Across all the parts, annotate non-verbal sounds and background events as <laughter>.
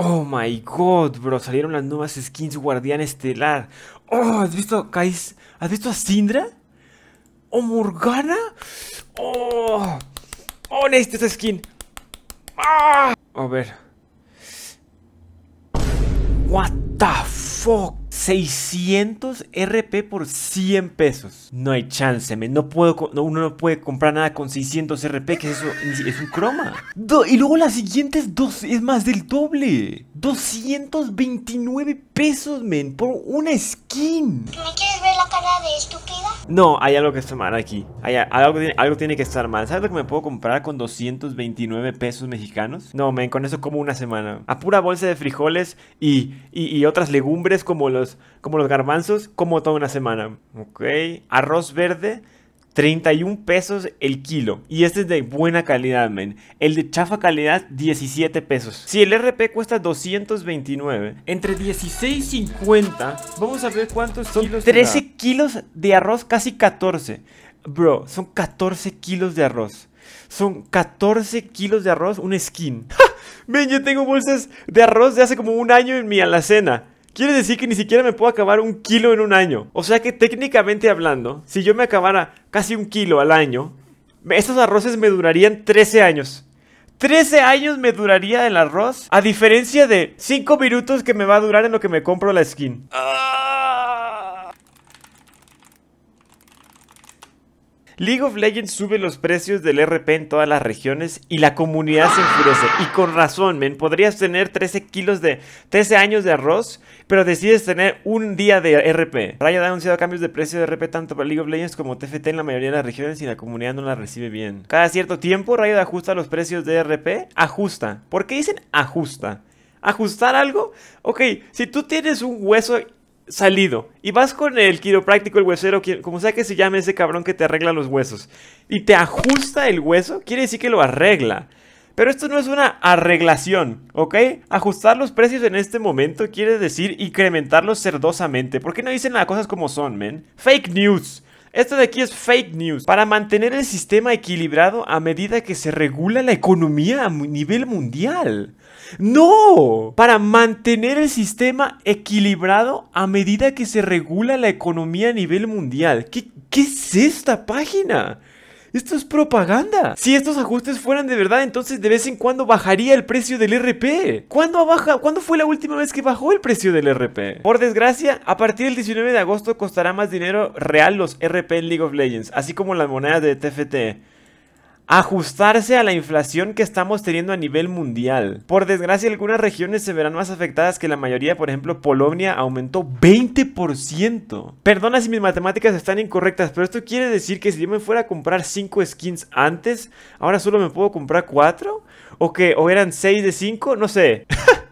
Oh my god, bro, salieron las nuevas skins Guardián Estelar. Oh, ¿has visto, Kais? ¿Has visto a Sindra? ¿O oh, Morgana? Oh, oh necesito esa skin. Ah. A ver. What the fuck? 600 RP por 100 pesos. No hay chance, men. No puedo, uno no puede comprar nada con 600 RP, que es eso, es un croma. y luego las siguientes dos es más del doble. 229 pesos, men, por una skin. ¿Me quieres ver la cara de estúpida? No, hay algo que está mal aquí. algo, algo tiene que estar mal. ¿Sabes lo que me puedo comprar con 229 pesos mexicanos? No, me con eso como una semana. A pura bolsa de frijoles y, y, otras legumbres como los, como los garbanzos, como toda una semana. Ok. Arroz verde 31 pesos el kilo. Y este es de buena calidad, men. El de chafa calidad, 17 pesos. Si el RP cuesta 229, entre 16 y 50, vamos a ver cuántos son los 13 kilos de arroz, casi 14. Bro, son 14 kilos de arroz. Son 14 kilos de arroz, un skin. ¡Ja! <laughs> Men, yo tengo bolsas de arroz de hace como un año en mi alacena. Quiere decir que ni siquiera me puedo acabar un kilo en un año. O sea que técnicamente hablando, si yo me acabara casi un kilo al año, estos arroces me durarían 13 años. 13 años me duraría el arroz, a diferencia de 5 minutos que me va a durar en lo que me compro la skin. Ah. League of Legends sube los precios del RP en todas las regiones y la comunidad se enfurece. Y con razón, men, podrías tener 13 kilos de 13 años de arroz, pero decides tener un día de RP. Riot ha anunciado cambios de precio de RP tanto para League of Legends como TFT en la mayoría de las regiones y la comunidad no la recibe bien. Cada cierto tiempo Riot ajusta los precios de RP, ajusta. ¿Por qué dicen ajusta? ¿Ajustar algo? Ok, si tú tienes un hueso salido y vas con el quiropráctico, el huesero, como sea que se llame ese cabrón que te arregla los huesos, y te ajusta el hueso, quiere decir que lo arregla. Pero esto no es una arreglación, ¿ok? Ajustar los precios en este momento quiere decir incrementarlos cerdosamente. ¿Por qué no dicen las cosas como son, men? Fake news. Esto de aquí es fake news. Para mantener el sistema equilibrado a medida que se regula la economía a nivel mundial. No, para mantener el sistema equilibrado a medida que se regula la economía a nivel mundial. ¿Qué, qué es esta página? Esto es propaganda. Si estos ajustes fueran de verdad, entonces de vez en cuando bajaría el precio del RP. ¿Cuándo baja? ¿Cuándo fue la última vez que bajó el precio del RP? Por desgracia, a partir del 19 de agosto costará más dinero real los RP en League of Legends, así como las monedas de TFT ajustarse a la inflación que estamos teniendo a nivel mundial. Por desgracia, algunas regiones se verán más afectadas que la mayoría, por ejemplo, Polonia aumentó 20%. Perdona si mis matemáticas están incorrectas, pero esto quiere decir que si yo me fuera a comprar 5 skins antes, ahora solo me puedo comprar 4 o que o eran 6 de 5, no sé. <laughs>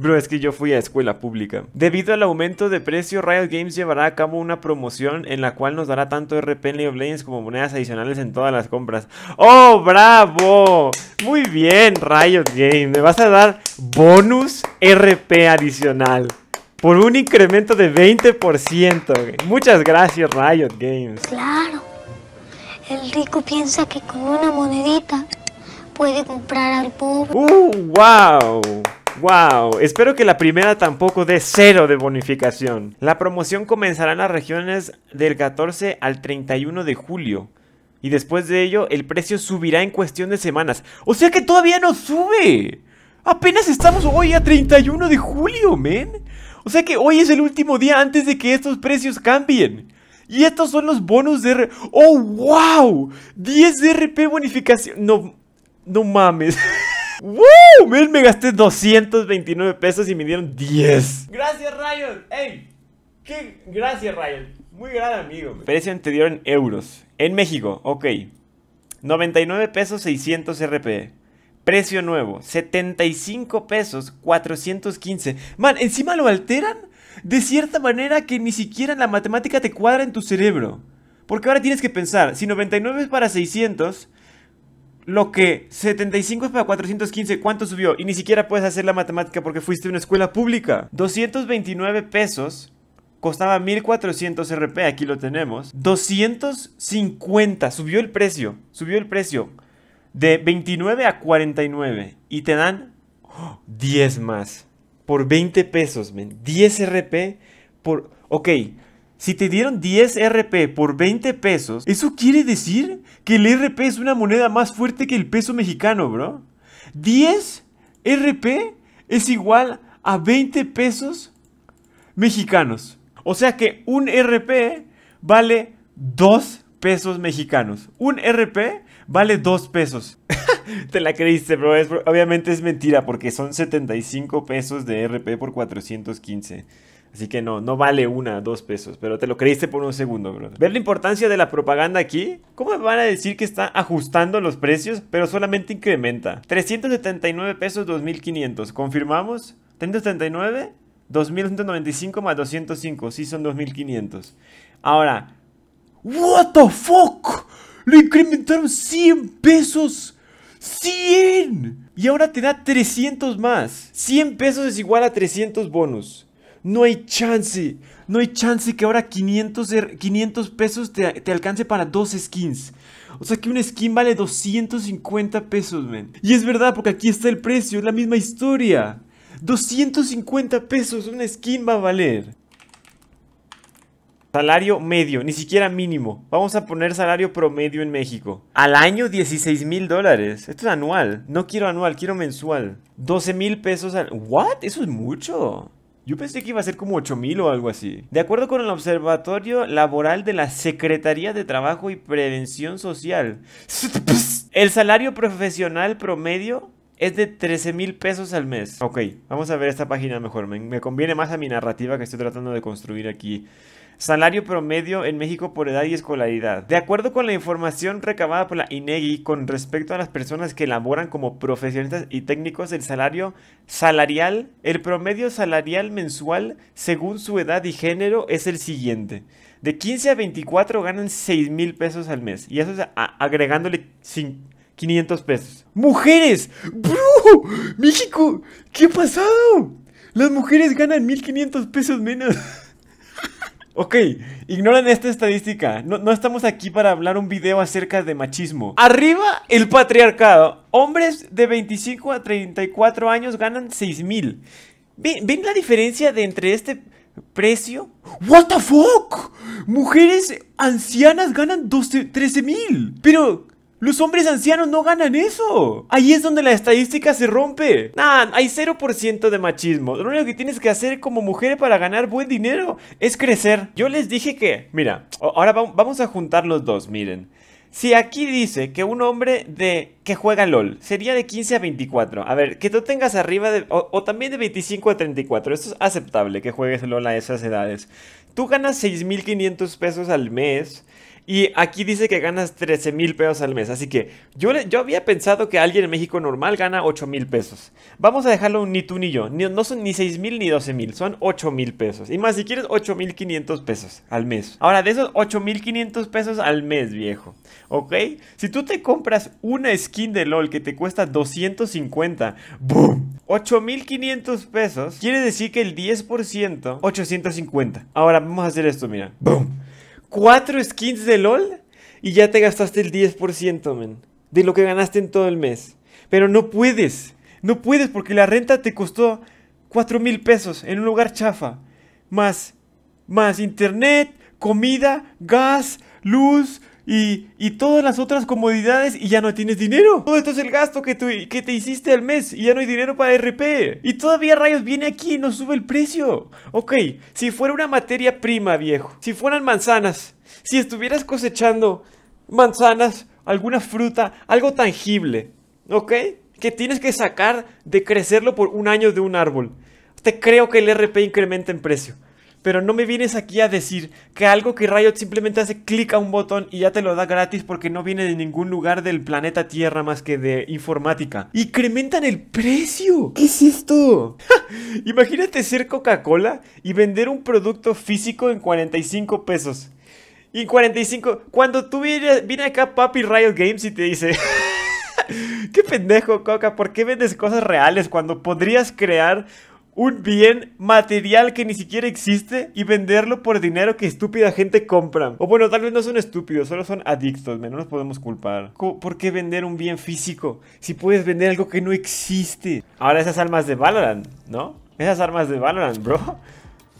Bro, es que yo fui a escuela pública. Debido al aumento de precio, Riot Games llevará a cabo una promoción en la cual nos dará tanto RP en League of Legends como monedas adicionales en todas las compras. ¡Oh, bravo! Muy bien, Riot Games. Me vas a dar bonus RP adicional por un incremento de 20%. Muchas gracias, Riot Games. Claro. El rico piensa que con una monedita puede comprar al pobre. ¡Uh, wow! ¡Wow! Espero que la primera tampoco dé cero de bonificación. La promoción comenzará en las regiones del 14 al 31 de julio. Y después de ello, el precio subirá en cuestión de semanas. ¡O sea que todavía no sube! ¡Apenas estamos hoy a 31 de julio, men! O sea que hoy es el último día antes de que estos precios cambien. Y estos son los bonos de... ¡Oh, wow! 10 de RP bonificación. No, no mames. <laughs> Wow me gasté 229 pesos y me dieron 10! ¡Gracias, Ryan! ¡Ey! ¿Qué? Gracias, Ryan. Muy gran amigo. Precio anterior en euros. En México, ok. 99 pesos 600 RP. Precio nuevo, 75 pesos 415. Man, encima lo alteran de cierta manera que ni siquiera la matemática te cuadra en tu cerebro. Porque ahora tienes que pensar, si 99 es para 600, lo que 75 es para 415, ¿cuánto subió? Y ni siquiera puedes hacer la matemática porque fuiste a una escuela pública. 229 pesos costaba 1400 RP, aquí lo tenemos. 250, subió el precio, subió el precio de 29 a 49 y te dan 10 más por 20 pesos, men. 10 RP por Ok, si te dieron 10 RP por 20 pesos, ¿eso quiere decir que el RP es una moneda más fuerte que el peso mexicano, bro? 10 RP es igual a 20 pesos mexicanos. O sea que un RP vale 2 pesos mexicanos. Un RP vale 2 pesos. <laughs> Te la creíste, bro. obviamente es mentira porque son 75 pesos de RP por 415. Así que no, no vale una, dos pesos, pero te lo creíste por un segundo, bro. ¿Ver la importancia de la propaganda aquí? ¿Cómo me van a decir que está ajustando los precios, pero solamente incrementa? 379 pesos 2500, ¿confirmamos? 379, 2195 más 205, sí son 2500. Ahora, ¿What the fuck? ¡Lo incrementaron 100 pesos! ¡100! Y ahora te da 300 más. 100 pesos es igual a 300 bonus. No hay chance. No hay chance que ahora 500, 500 er, pesos te, alcance para dos skins. O sea que un skin vale 250 pesos, men. Y es verdad, porque aquí está el precio, es la misma historia. 250 pesos una skin va a valer. Salario medio, ni siquiera mínimo. Vamos a poner salario promedio en México. Al año 16 mil dólares. Esto es anual. No quiero anual, quiero mensual. 12 mil pesos al... ¿What? Eso es mucho. Yo pensé que iba a ser como 8000 o algo así. De acuerdo con el Observatorio Laboral de la Secretaría de Trabajo y Prevención Social, el salario profesional promedio es de 13 mil pesos al mes. Ok, vamos a ver esta página mejor. me, conviene más a mi narrativa que estoy tratando de construir aquí salario promedio en México por edad y escolaridad. De acuerdo con la información recabada por la INEGI e con respecto a las personas que laboran como profesionistas y técnicos, el salario salarial, el promedio salarial mensual según su edad y género es el siguiente. De 15 a 24 ganan 6 mil pesos al mes. Y eso es agregándole 500 pesos. ¡Mujeres! ¡Bro! ¡México! ¿Qué ha pasado? Las mujeres ganan 1500 pesos menos. <laughs> Ok, ignoran esta estadística. No, estamos aquí para hablar un video acerca de machismo. Arriba el patriarcado. Hombres de 25 a 34 años ganan 6 mil. ¿Ven, la diferencia de entre este precio? ¿What the fuck? Mujeres ancianas ganan 13 mil. Pero, los hombres ancianos no ganan eso. Ahí es donde la estadística se rompe. Nah, hay 0% de machismo. Lo único que tienes que hacer como mujer para ganar buen dinero es crecer. Yo les dije que, mira, ahora vamos a juntar los dos, miren. Si aquí dice que un hombre de que juega LOL sería de 15 a 24. A ver, que tú tengas arriba de. O, o, también de 25 a 34. Esto es aceptable que juegues LOL a esas edades tú ganas 6.500 pesos al mes. Y aquí dice que ganas $13,000 pesos al mes. Así que yo, había pensado que alguien en México normal gana $8,000 pesos. Vamos a dejarlo ni tú ni yo. no son ni $6,000 ni $12,000 Son $8,000 pesos. Y más si quieres $8,500 pesos al mes. Ahora, de esos $8,500 pesos al mes, viejo. ¿Ok? Si tú te compras una skin de LOL que te cuesta 250. ¡Boom! 8500 pesos quiere decir que el 10%, 850. Ahora vamos a hacer esto, mira. ¡Boom! 4 skins de LOL y ya te gastaste el 10%, men. De lo que ganaste en todo el mes. Pero no puedes. No puedes porque la renta te costó 4.000 pesos en un lugar chafa. Más, más internet, comida, gas, luz, y, todas las otras comodidades y ya no tienes dinero. Todo esto es el gasto que, tú que te hiciste al mes y ya no hay dinero para RP. Y todavía Rayos viene aquí y nos sube el precio. Ok, si fuera una materia prima, viejo, si fueran manzanas, si estuvieras cosechando manzanas, alguna fruta, algo tangible, ¿ok? Que tienes que sacar de crecerlo por un año de un árbol. Te creo que el RP incrementa en precio. Pero no me vienes aquí a decir que algo que Riot simplemente hace clic a un botón y ya te lo da gratis porque no viene de ningún lugar del planeta Tierra más que de informática. ¡Incrementan el precio! ¿Qué es esto? <laughs> Imagínate ser Coca-Cola y vender un producto físico en 45 pesos. Y 45... Cuando tú vienes, viene acá Papi Riot Games y te dice... <laughs> ¡Qué pendejo, Coca! ¿Por qué vendes cosas reales cuando podrías crear un bien material que ni siquiera existe y venderlo por dinero que estúpida gente compra. O bueno, tal vez no son estúpidos, solo son adictos, no nos podemos culpar. ¿Por qué vender un bien físico si puedes vender algo que no existe? Ahora esas armas de Valorant, ¿no? Esas armas de Valorant, bro.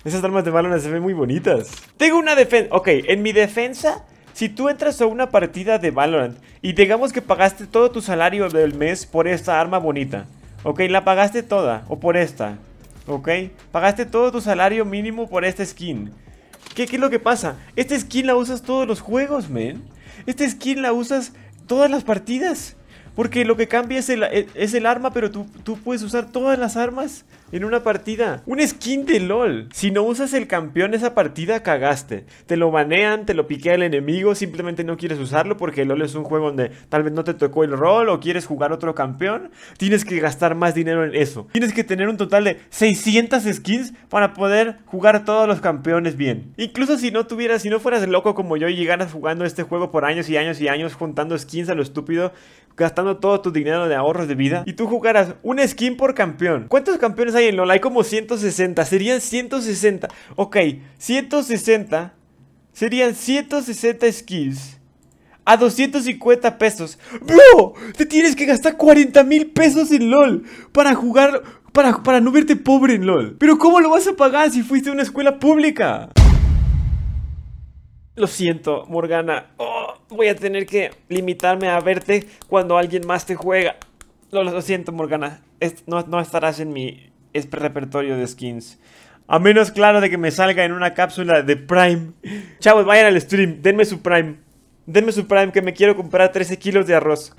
Esas armas de Valorant se ven muy bonitas. Tengo una defensa... Ok, en mi defensa... Si tú entras a una partida de Valorant y digamos que pagaste todo tu salario del mes por esta arma bonita, ok, la pagaste toda, o por esta, ¿Ok? Pagaste todo tu salario mínimo por esta skin. ¿Qué, ¿Qué, es lo que pasa? Esta skin la usas todos los juegos, men. Esta skin la usas todas las partidas. Porque lo que cambia es el, e, es el arma, pero tú, puedes usar todas las armas en una partida. Un skin de LOL. Si no usas el campeón esa partida, cagaste. Te lo banean, te lo piquea el enemigo, simplemente no quieres usarlo porque LOL es un juego donde tal vez no te tocó el rol o quieres jugar otro campeón. Tienes que gastar más dinero en eso. Tienes que tener un total de 600 skins para poder jugar a todos los campeones bien. Incluso si no tuvieras, si no fueras loco como yo y llegaras jugando este juego por años y años y años, juntando skins a lo estúpido, gastando todo tu dinero de ahorros de vida y tú jugarás una skin por campeón. ¿Cuántos campeones hay en LOL? Hay como 160, serían 160. Ok, 160 serían 160 skins a 250 pesos. ¡Bro! Te tienes que gastar 40 mil pesos en LOL para jugar, para, para no verte pobre en LOL. Pero ¿cómo lo vas a pagar si fuiste a una escuela pública? Lo siento, Morgana. Oh, voy a tener que limitarme a verte cuando alguien más te juega. Lo, siento, Morgana. no, estarás en mi repertorio de skins. A menos, claro, de que me salga en una cápsula de Prime. Chavos, vayan al stream. Denme su Prime. Denme su Prime que me quiero comprar 13 kilos de arroz.